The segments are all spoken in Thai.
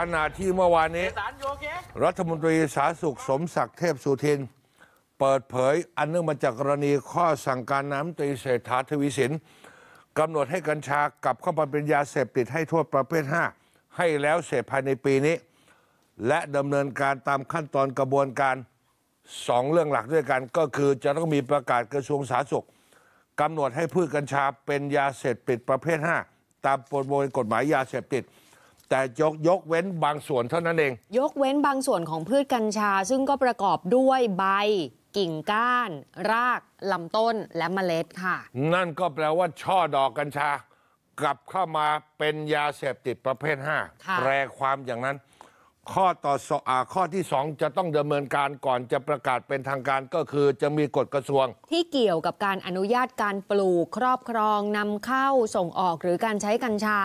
ขณะที่เมื่อวานนี้ รัฐมนตรีสาธารณสุขสมศักดิ์เทพสุทิน เปิดเผย อันเนื่องมาจากกรณีข้อสั่งการน้ำตรีเศรษฐาทวีสินกำหนดให้กัญชากลับเข้ามาเป็นยาเสพติดให้โทษประเภท 5 ให้แล้วเสร็จภายในปีนี้ และดำเนินการตามขั้นตอนกระบวนการสองเรื่องหลักด้วยกันก็คือจะต้องมีประกาศกระทรวงสาธารณสุขกำหนดให้พืชกัญชาเป็นยาเสพติดประเภท5ตามประมวลกฎหมายยาเสพติดแต่ยกยกเว้นบางส่วนเท่านั้นเอง ยกเว้นบางส่วนของพืชกัญชา ซึ่งก็ประกอบด้วยใบ กิ่งก้าน ราก ลำต้นและเมล็ดค่ะ นั่นก็แปลว่าช่อดอกกัญชากลับเข้ามาเป็นยาเสพติดประเภท5้าแปลความอย่างนั้นข้อต่อสอ่าข้อที่สองจะต้องดำเนินการก่อนจะประกาศเป็นทางการก็คือจะมีกฎกระทรวง ที่เกี่ยวกับการอนุญาตการปลูกครอบครองนำเข้าส่งออกหรือการใช้กัญชา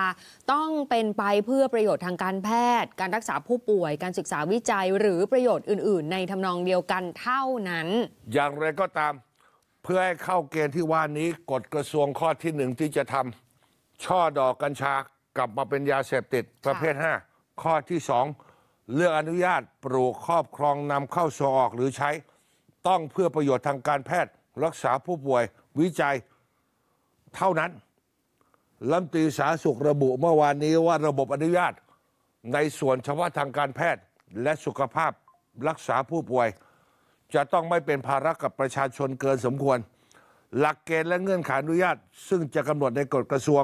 ต้องเป็นไปเพื่อประโยชน์ทางการแพทย์ การรักษาผู้ป่วยการศึกษาวิจัย หรือประโยชน์อื่นๆ ในทำนองเดียวกันเท่านั้น อย่างไรก็ตาม เพื่อให้เข้าเกณฑ์ที่ว่านี้กฎกระทรวงข้อที่หนึ่งที่จะทำช่อดอกกัญชากลับมาเป็นยาเสพติด ประเภท 5 ข้อที่สองเรื่องอนุญาตปลูกครอบครองนำเข้าส่งออกหรือใช้ต้องเพื่อประโยชน์ทางการแพทย์ รักษาผู้ป่วยวิจัย เท่านั้นลำตีสาสุขระบุเมื่อวานนี้ว่าระบบอนุญาต ในส่วนเฉพาะทางการแพทย์และสุขภาพรักษาผู้ป่วย จะต้องไม่เป็นภาระกับประชาชนเกินสมควร หลักเกณฑ์และเงื่อนไขอนุญาต ซึ่งจะกำหนดในกฎกระทรวง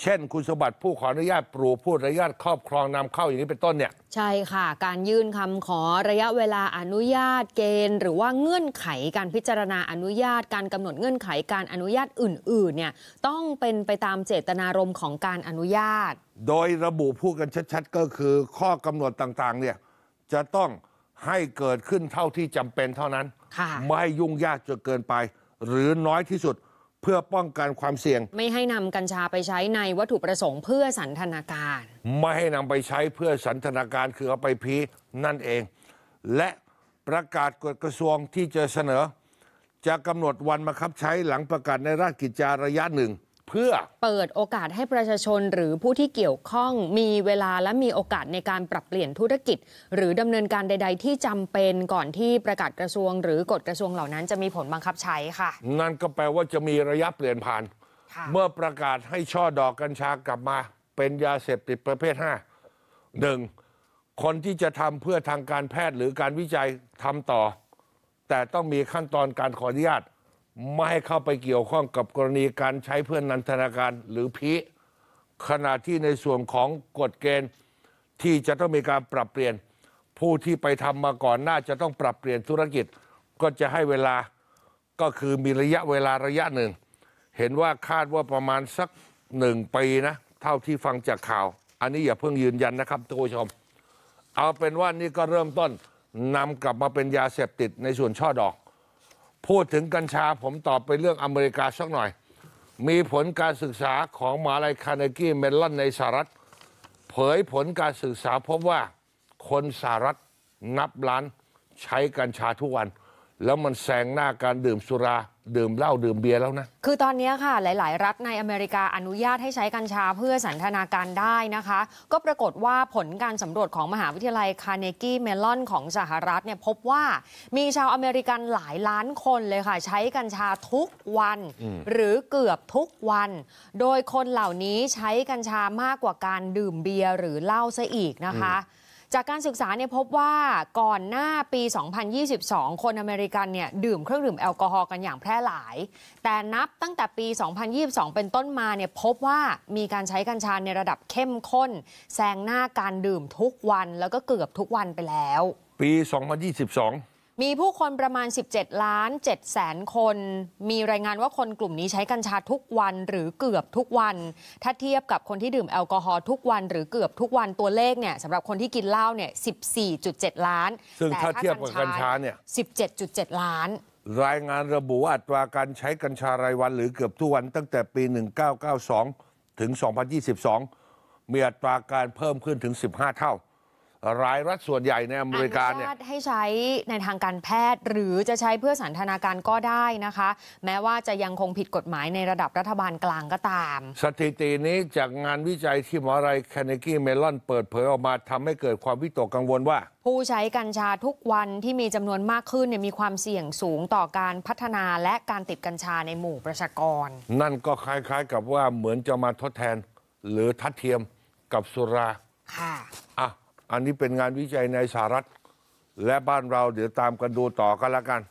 เช่นคุณสมบัติผู้ขออนุญาตปลูกผู้อนุญาตครอบครองนำเข้าอย่างนี้เป็นต้นเนี่ยใช่ค่ะ การยื่นคำขอระยะเวลาอนุญาตเกณฑ์ หรือว่าเงื่อนไขการพิจารณาอนุญาต การกำหนดเงื่อนไขการอนุญาตอื่น ๆ เนี่ยต้องเป็นไปตามเจตนารมณ์ของการอนุญาต โดยระบุพูดกันชัด ๆ ก็คือข้อกำหนดต่าง ๆ เนี่ยจะต้องให้เกิดขึ้นเท่าที่จำเป็นเท่านั้น่ไม่ยุ่งยากจนเกินไป หรือน้อยที่สุดเพื่อป้องกันความเสี่ยง ไม่ให้นำกัญชาไปใช้ในวัตถุประสงค์เพื่อสันทนาการ ไม่ให้นำไปใช้เพื่อสันทนาการ คือเอาไปพีนั่นเอง และประกาศกฎกระทรวงที่จะเสนอ จะกำหนดวันมาคับใช้หลังประกาศในราชกิจจาระยะหนึ่งเพื่อเปิดโอกาสให้ประชาชน หรือผู้ที่เกี่ยวข้องมีเวลาและมีโอกาสในการปรับเปลี่ยนธุรกิจ หรือดำเนินการใด ๆ ที่จำเป็นก่อนที่ประกาศกระทรวง หรือกฎกระทรวงเหล่านั้น จะมีผลบังคับใช้ค่ะ นั่นก็แปลว่าจะมีระยะเปลี่ยนผ่านเมื่อประกาศให้ช่อดอกกัญชากลับมา เป็นยาเสพติดประเภท5หนึ่งคนที่จะทำเพื่อทางการแพทย์หรือการวิจัยทำต่อ แต่ต้องมีขั้นตอนการขออนุญาตไม่ให้เข้าไปเกี่ยวข้องกับกรณีการใช้เพื่อนนันทนาการ หรือพีขณะที่ในส่วนของกฎเกณฑ์ที่จะต้องมีการปรับเปลี่ยนผู้ที่ไปทำมาก่อน น่าจะต้องปรับเปลี่ยนธุรกิจ ก็จะให้เวลาก็คือมีระยะเวลาระยะหนึ่ง เห็นว่าคาดว่าประมาณสักหนึ่งปีนะ เท่าที่ฟังจากข่าว อันนี้อย่าเพิ่งยืนยันนะครับท่านผู้ชม เอาเป็นว่านี่ก็เริ่มต้นนำกลับมาเป็นยาเสพติดในส่วนช่อดอกพูดถึงกัญชาผมตอบไปเรื่องอเมริกาสักหน่อย มีผลการศึกษาของมหาลัยคาร์เนกีเมลลอนในสหรัฐ เผยผลการศึกษาพบว่าคนสหรัฐนับล้านใช้กัญชาทุกวันแล้วมันแซงหน้าการดื่มสุรา ดื่มเหล้าดื่มเบียร์แล้วนะ คือตอนนี้ค่ะ หลาย ๆ รัฐในอเมริกาอนุญาตให้ใช้กัญชาเพื่อสันทนาการได้นะคะ ก็ปรากฏว่าผลการสำรวจของมหาวิทยาลัยคาร์เนกี้เมลอนของสหรัฐเนี่ยพบว่ามีชาวอเมริกันหลายล้านคนเลยค่ะใช้กัญชาทุกวัน หรือเกือบทุกวัน โดยคนเหล่านี้ใช้กัญชามากกว่าการดื่มเบียร์หรือเหล้าซะอีกนะคะจากการศึกษาเนี่ยพบว่าก่อนหน้าปี 2022 คนอเมริกันเนี่ย ดื่มเครื่องดื่มแอลกอฮอล์กันอย่างแพร่หลาย แต่นับตั้งแต่ปี 2022 เป็นต้นมาเนี่ยพบว่ามีการใช้กัญชาในระดับเข้มข้นแซงหน้าการดื่มทุกวันแล้วก็เกือบทุกวันไปแล้ว ปี 2022มีผู้คนประมาณ 17 ล้าน7แสนคน มีรายงานว่าคนกลุ่มนี้ใช้กัญชาทุกวันหรือเกือบทุกวัน ถ้าเทียบกับคนที่ดื่มแอลกอฮอล์ทุกวัน หรือเกือบทุกวัน ตัวเลขเนี่ยสำหรับคนที่กินเหล้าเนี่ย 14.7 ล้านซึ่งถ้าเทียบกับกัญชาเนี่ย 17.7 ล้าน รายงานระบุว่าอัตราการใช้กัญชารายวันหรือเกือบทุกวัน ตั้งแต่ปี 1992 ถึง 2022 มีอัตราการเพิ่มขึ้นถึง 15 เท่ารายรัฐส่วนใหญ่ในอเมริกาเนี่ยให้ใช้ในทางการแพทย์ หรือจะใช้เพื่อสันทนาการก็ได้นะคะ แม้ว่าจะยังคงผิดกฎหมายในระดับรัฐบาลกลางก็ตาม สถิตินี้จากงานวิจัยที่มหาวิทยาลัยแคนเนกี้เมลอนเปิดเผยออกมาทำให้เกิดความวิตกกังวลว่า ผู้ใช้กัญชาทุกวันที่มีจำนวนมากขึ้นเนี่ยมีความเสี่ยงสูงต่อการพัฒนาและการติดกัญชาในหมู่ประชากร นั่นก็คล้าย ๆ กับว่าเหมือนจะมาทดแทน หรือทัดเทียมกับสุราค่ะอ่ะอันนี้เป็นงานวิจัยในสหรัฐ และบ้านเราเดี๋ยวตามกันดูต่อกันละกัน